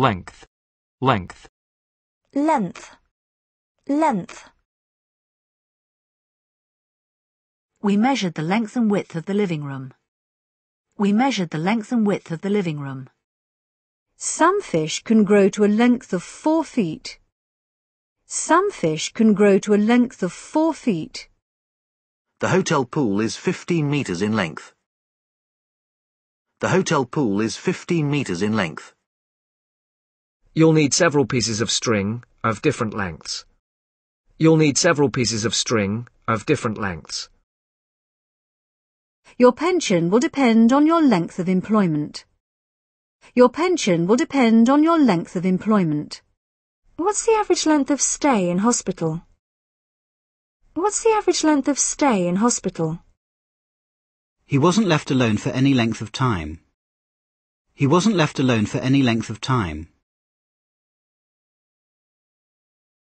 length, length, length, length. We measured the length and width of the living room. We measured the length and width of the living room. Some fish can grow to a length of four feet. Some fish can grow to a length of four feet. The hotel pool is 15 meters in length. The hotel pool is 15 meters in length. You'll need several pieces of string of different lengths. You'll need several pieces of string of different lengths. Your pension will depend on your length of employment. Your pension will depend on your length of employment. What's the average length of stay in hospital? What's the average length of stay in hospital? He wasn't left alone for any length of time. He wasn't left alone for any length of time.